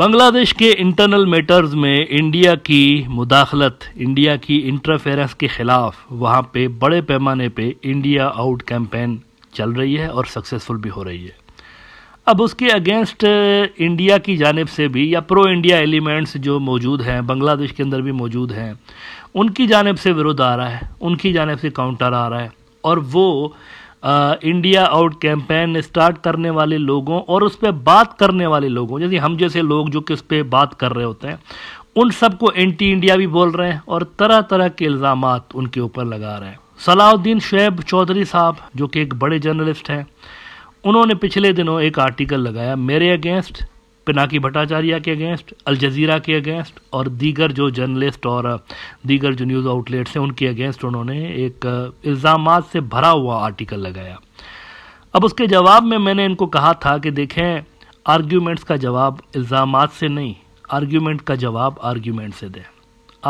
बांग्लादेश के internal matters में India की मुदाखलत इंडिया की इंटरफेरेंस के ख़िलाफ़ वहाँ पे बड़े पैमाने पे इंडिया आउट कैंपेन चल रही है और सक्सेसफुल भी हो रही है अब उसके अगेंस्ट इंडिया की जानब से भी या प्रो इंडिया एलिमेंट्स जो मौजूद हैं बांग्लादेश के अंदर भी मौजूद हैं उनकी जानब से विरोध आ रहा है उनकी जानब से काउंटर आ रहा है और वो इंडिया आउट कैंपेन स्टार्ट करने वाले लोगों और उस पर बात करने वाले लोगों जैसे हम जैसे लोग जो कि उस पर बात कर रहे होते हैं उन सबको एंटी इंडिया भी बोल रहे हैं और तरह तरह के इल्ज़ाम उनके ऊपर लगा रहे हैं सलाउद्दीन शुब चौधरी साहब जो कि एक बड़े जर्नलिस्ट हैं उन्होंने पिछले दिनों एक आर्टिकल लगाया मेरे अगेंस्ट पिनाकी भट्टाचार्य के अगेंस्ट अल जजीरा के अगेंस्ट और दीगर जो जर्नलिस्ट और दीगर जो न्यूज़ आउटलेट्स हैं उनके अगेंस्ट उन्होंने एक इल्ज़ाम से भरा हुआ आर्टिकल लगाया अब उसके जवाब में मैंने इनको कहा था कि देखें आर्ग्यूमेंट्स का जवाब इल्ज़ाम से नहीं आर्ग्यूमेंट का जवाब आर्ग्यूमेंट से दें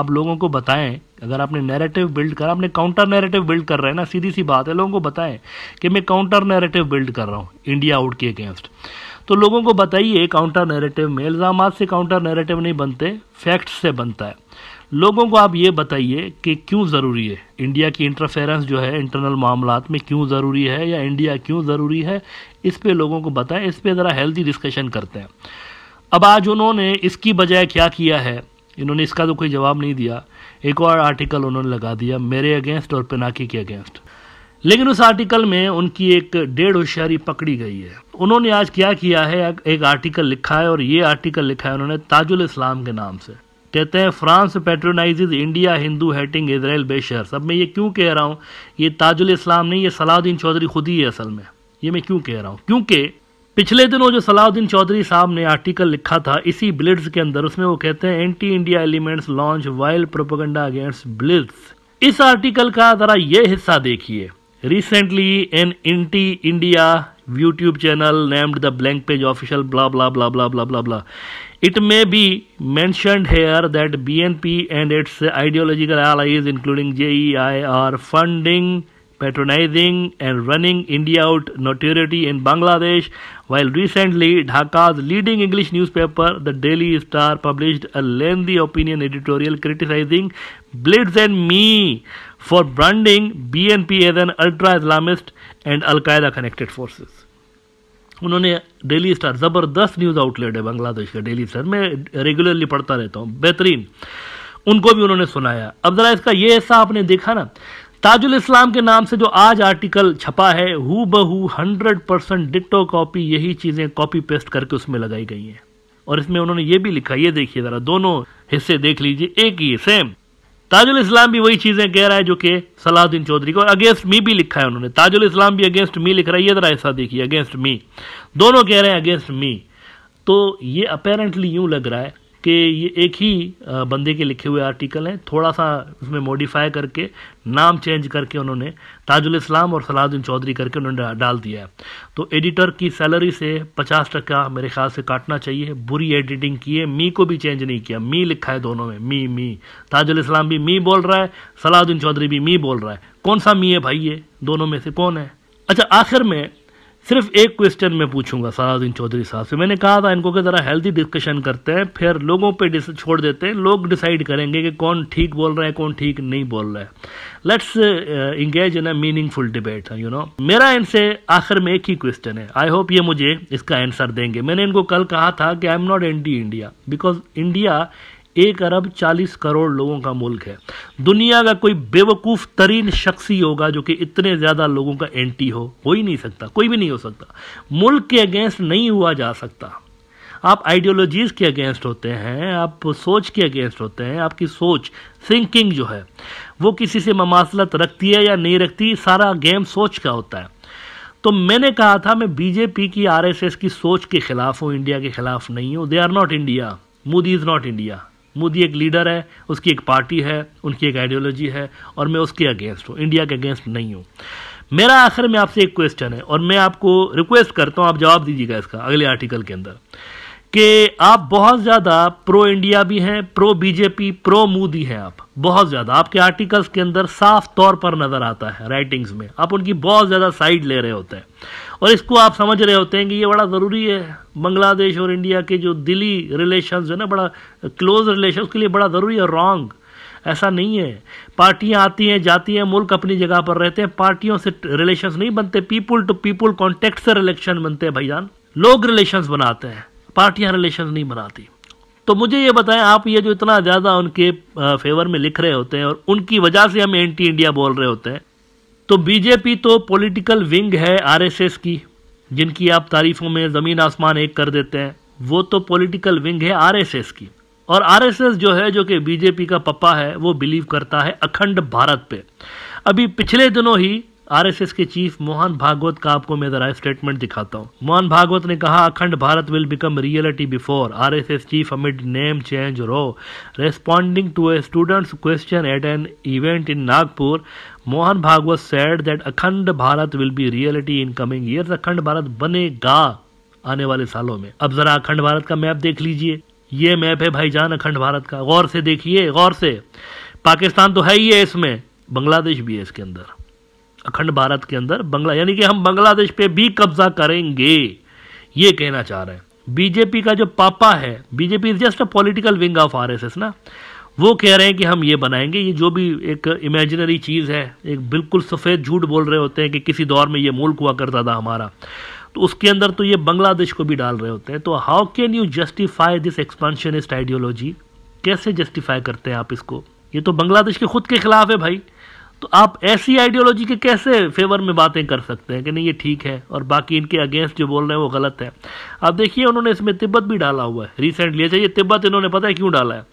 आप लोगों को बताएं अगर आपने नैरेटिव बिल्ड करा आपने काउंटर नैरेटिव बिल्ड कर रहे हैं ना सीधी सी बात है लोगों को बताएं कि मैं काउंटर नैरेटिव बिल्ड कर रहा हूँ इंडिया आउट के अगेंस्ट तो लोगों को बताइए काउंटर नैरेटिव में इल्ज़ाम से काउंटर नैरेटिव नहीं बनते फैक्ट्स से बनता है लोगों को आप ये बताइए कि क्यों ज़रूरी है इंडिया की इंटरफेरेंस जो है इंटरनल मामला में क्यों ज़रूरी है या इंडिया क्यों ज़रूरी है इस पर लोगों को बताएं इस पर ज़रा हेल्दी डिस्कशन करते हैं अब आज उन्होंने इसकी बजाय क्या किया है इन्होंने इसका तो कोई जवाब नहीं दिया एक और आर्टिकल उन्होंने लगा दिया मेरे अगेंस्ट और पिनाकी के अगेंस्ट लेकिन उस आर्टिकल में उनकी एक डेढ़ होशियारी पकड़ी गई है उन्होंने आज क्या किया है एक आर्टिकल लिखा है और ये आर्टिकल लिखा है उन्होंने ताजुल इस्लाम के नाम से कहते हैं France patronise India Hindu hating Israel बेशहर सब मैं ये क्यों कह रहा हूँ ये ताजुल इस्लाम नहीं ये सलाउद्दीन चौधरी खुद ही है असल में ये मैं क्यों कह रहा हूँ क्योंकि पिछले दिनों जो सलाउद्दीन चौधरी साहब ने आर्टिकल लिखा था इसी ब्लिड्स के अंदर उसमें वो कहते हैं anti India elements launch wild propaganda against bleeds इस आर्टिकल का ज़रा ये हिस्सा देखिए Recently, an Inti India YouTube channel named the blank page official blah blah blah blah blah blah blah. It may be mentioned here that BNP and its ideological allies, including JEI, are funding, patronizing, and running India out notoriety in Bangladesh. While recently, Dhaka's leading English newspaper, the Daily Star, published a lengthy opinion editorial criticizing Blitz and Me for branding BNP as an ultra Islamist and Al Qaeda connected forces. उन्होंने Daily Star ज़बरदस्त news outlet है बांग्लादेश का daily star मैं regularly पढ़ता रहता हूँ बेहतरीन उनको भी उन्होंने सुनाया अब ज़रा इसका ये हिस्सा आपने देखा ना ताजुल इस्लाम के नाम से जो आज आर्टिकल छपा है हु बहू हंड्रेड परसेंट डिटो कॉपी यही चीज़ें कॉपी पेस्ट करके उसमें लगाई गई हैं और इसमें उन्होंने ये भी लिखा ये देखिए ज़रा दोनों हिस्से देख लीजिए एक ही सेम ताजुल इस्लाम भी वही चीज़ें कह रहा है जो कि सलाहुद्दीन चौधरी को अगेंस्ट मी भी लिखा है उन्होंने ताजुल इस्लाम भी अगेंस्ट मी लिख रहा है ये ज़रा ऐसा देखिए अगेंस्ट मी दोनों कह रहे हैं अगेंस्ट मी तो ये अपेरेंटली यूं लग रहा है कि ये एक ही बंदे के लिखे हुए आर्टिकल हैं थोड़ा सा उसमें मॉडिफाई करके नाम चेंज करके उन्होंने ताजुल इस्लाम और सलाहुद्दीन चौधरी करके उन्होंने डाल दिया है तो एडिटर की सैलरी से पचास टका मेरे ख्याल से काटना चाहिए बुरी एडिटिंग की है मी को भी चेंज नहीं किया मी लिखा है दोनों में मी मी ताजुल इस्लाम भी मी बोल रहा है सलाहुद्दीन चौधरी भी मी बोल रहा है कौन सा मी है भाई ये दोनों में से कौन है अच्छा आखिर में सिर्फ एक क्वेश्चन मैं पूछूंगा साराउद्दीन चौधरी साहब से मैंने कहा था इनको कि ज़रा हेल्दी डिस्कशन करते हैं फिर लोगों पे छोड़ देते हैं लोग डिसाइड करेंगे कि कौन ठीक बोल रहा है कौन ठीक नहीं बोल रहा है let's engage in a meaningful debate you know मेरा इनसे आखिर में एक ही क्वेश्चन है आई होप ये मुझे इसका आंसर देंगे मैंने इनको कल कहा था कि I am not anti India because India एक अरब चालीस करोड़ लोगों का मुल्क है दुनिया का कोई बेवकूफ़ तरीन शख्स ही होगा जो कि इतने ज़्यादा लोगों का एंटी हो हो ही नहीं सकता कोई भी नहीं हो सकता मुल्क के अगेंस्ट नहीं हुआ जा सकता आप आइडियोलॉजीज़ के अगेंस्ट होते हैं आप सोच के अगेंस्ट होते हैं आपकी सोच थिंकिंग जो है वो किसी से ममासलत रखती है या नहीं रखती सारा गेम सोच का होता है तो मैंने कहा था मैं बीजेपी की आरएसएस की सोच के खिलाफ हूँ इंडिया के खिलाफ नहीं हूँ they are not India Modi is not India Modi एक लीडर है उसकी एक पार्टी है उनकी एक आइडियोलॉजी है और मैं उसके अगेंस्ट हूँ इंडिया के अगेंस्ट नहीं हूँ मेरा आखिर में आपसे एक क्वेश्चन है और मैं आपको रिक्वेस्ट करता हूँ आप जवाब दीजिएगा इसका अगले आर्टिकल के अंदर कि आप बहुत ज़्यादा प्रो इंडिया भी हैं प्रो बीजेपी प्रो मोदी हैं आप बहुत ज़्यादा आपके आर्टिकल्स के अंदर साफ तौर पर नज़र आता है राइटिंग्स में आप उनकी बहुत ज़्यादा साइड ले रहे होते हैं और इसको आप समझ रहे होते हैं कि ये बड़ा ज़रूरी है बांग्लादेश और इंडिया के जो दिली रिलेशन है ना बड़ा क्लोज रिलेशन उसके लिए बड़ा ज़रूरी है रॉन्ग ऐसा नहीं है पार्टियां आती हैं जाती हैं मुल्क अपनी जगह पर रहते हैं पार्टियों से रिलेशंस नहीं बनते पीपुल टू पीपुल कॉन्टेक्ट से रिलेशन बनते हैं भाईजान लोग रिलेशंस बनाते हैं पार्टियां रिलेशंस नहीं बनाती तो मुझे ये बताएं आप ये जो इतना ज़्यादा उनके फेवर में लिख रहे होते हैं और उनकी वजह से हम एंटी इंडिया बोल रहे होते हैं तो बीजेपी तो पॉलिटिकल विंग है आरएसएस की जिनकी आप तारीफों में ज़मीन आसमान एक कर देते हैं वो तो पॉलिटिकल विंग है आरएसएस की और आरएसएस जो है जो कि बीजेपी का पप्पा है वो बिलीव करता है अखंड भारत पे अभी पिछले दिनों ही आरएसएस के चीफ मोहन भागवत का आपको मैं जरा स्टेटमेंट दिखाता हूँ मोहन भागवत ने कहा Akhand Bharat will become reality before RSS chief amid name change row responding to a student's question at an event in Nagpur Mohan Bhagwat said that Akhand Bharat will be reality in coming years Akhand Bharat बनेगा आने वाले सालों में अब जरा अखंड भारत का मैप देख लीजिए ये मैप है भाईजान अखंड भारत का गौर से देखिए गौर से पाकिस्तान तो है ही है इसमें बांग्लादेश भी है इसके अंदर अखंड भारत के अंदर बंगला यानी कि हम बांग्लादेश पे भी कब्जा करेंगे ये कहना चाह रहे हैं बीजेपी का जो पापा है BJP is just a political wing of RSS ना वो कह रहे हैं कि हम ये बनाएंगे ये जो भी एक इमेजिनरी चीज़ है एक बिल्कुल सफ़ेद झूठ बोल रहे होते हैं कि किसी दौर में ये मुल्क हुआ करता था हमारा तो उसके अंदर तो ये बांग्लादेश को भी डाल रहे होते हैं तो how can you justify this expansionist ideology कैसे जस्टिफाई करते हैं आप इसको ये तो बांग्लादेश के खुद के खिलाफ है भाई तो आप ऐसी आइडियोलॉजी के कैसे फेवर में बातें कर सकते हैं कि नहीं ये ठीक है और बाकी इनके अगेंस्ट जो बोल रहे हैं वो गलत है आप देखिए उन्होंने इसमें तिब्बत भी डाला हुआ है रिसेंटली अच्छा ये तिब्बत इन्होंने पता है क्यों डाला है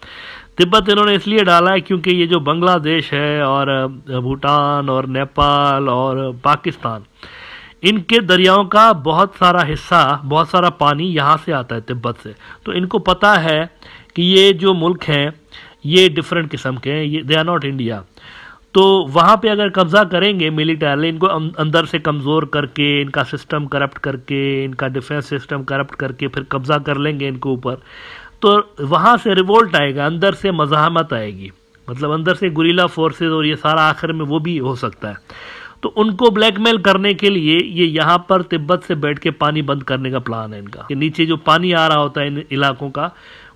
तिब्बत इन्होंने इसलिए डाला है क्योंकि ये जो बांग्लादेश है और भूटान और नेपाल और पाकिस्तान इनके दरियाओं का बहुत सारा हिस्सा बहुत सारा पानी यहाँ से आता है तिब्बत से तो इनको पता है कि ये जो मुल्क हैं ये डिफरेंट किस्म के हैं ये दे आर नॉट इंडिया तो वहाँ पे अगर कब्ज़ा करेंगे मिलिटरली इनको अं, अंदर से कमज़ोर करके इनका सिस्टम करप्ट करके इनका डिफेंस सिस्टम करप्ट करके फिर कब्ज़ा कर लेंगे इनके ऊपर तो वहाँ से रिवोल्ट आएगा अंदर से मजामत आएगी मतलब अंदर से गुरीला फोर्सेस और ये सारा आखिर में वो भी हो सकता है तो उनको ब्लैकमेल करने के लिए ये यहाँ पर तिब्बत से बैठ के पानी बंद करने का प्लान है इनका कि नीचे जो पानी आ रहा होता है इन इलाकों का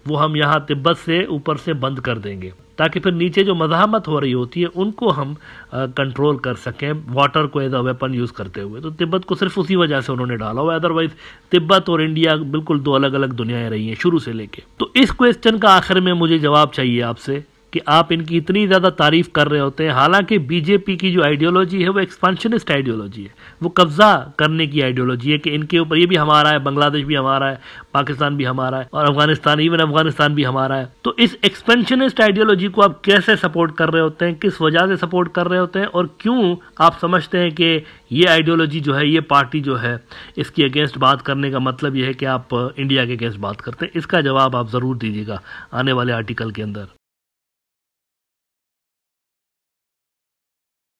वो हम यहाँ तिब्बत से ऊपर से बंद कर देंगे ताकि फिर नीचे जो मजामत हो रही होती है उनको हम कंट्रोल कर सकें वाटर को एज अ वेपन यूज़ करते हुए तो तिब्बत को सिर्फ उसी वजह से उन्होंने डाला हुआ अदरवाइज तिब्बत और इंडिया बिल्कुल दो अलग अलग दुनियाएं रही हैं शुरू से लेके तो इस क्वेश्चन का आखिर में मुझे जवाब चाहिए आपसे कि आप इनकी इतनी ज़्यादा तारीफ कर रहे होते हैं हालांकि बीजेपी की जो आइडियोलॉजी है वो एक्सपेंशनिस्ट आइडियोलॉजी है वो कब्ज़ा करने की आइडियोलॉजी है कि इनके ऊपर ये भी हमारा है बांग्लादेश भी हमारा है पाकिस्तान भी हमारा है और अफगानिस्तान इवन अफगानिस्तान भी हमारा है तो इस एक्सपेंशनिस्ट आइडियोलॉजी को आप कैसे सपोर्ट कर रहे होते हैं किस वजह से सपोर्ट कर रहे होते हैं और क्यों आप समझते हैं कि ये आइडियोलॉजी जो है ये पार्टी जो है इसकी अगेंस्ट बात करने का मतलब यह है कि आप इंडिया uh, के अगेंस्ट बात करते हैं इसका जवाब आप ज़रूर दीजिएगा आने वाले आर्टिकल के अंदर